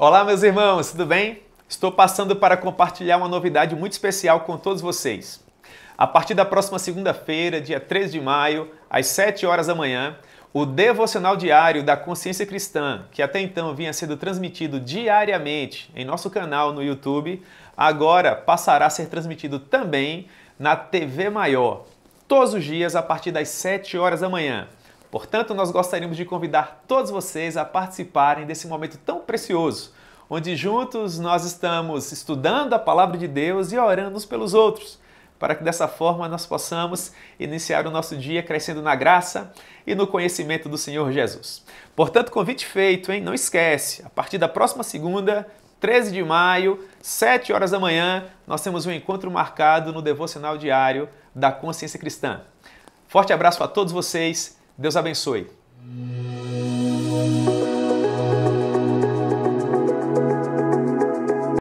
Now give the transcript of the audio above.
Olá, meus irmãos, tudo bem? Estou passando para compartilhar uma novidade muito especial com todos vocês. A partir da próxima segunda-feira, dia 3 de maio, às 7 horas da manhã, o devocional diário da Consciência Cristã, que até então vinha sendo transmitido diariamente em nosso canal no YouTube, agora passará a ser transmitido também na TV Maior, todos os dias a partir das 7 horas da manhã. Portanto, nós gostaríamos de convidar todos vocês a participarem desse momento tão Precioso, onde juntos nós estamos estudando a palavra de Deus e orando uns pelos outros, para que dessa forma nós possamos iniciar o nosso dia crescendo na graça e no conhecimento do Senhor Jesus. Portanto, convite feito, hein? Não esquece, a partir da próxima segunda, 13 de maio, 7 horas da manhã, nós temos um encontro marcado no devocional diário da Consciência Cristã. Forte abraço a todos vocês. Deus abençoe.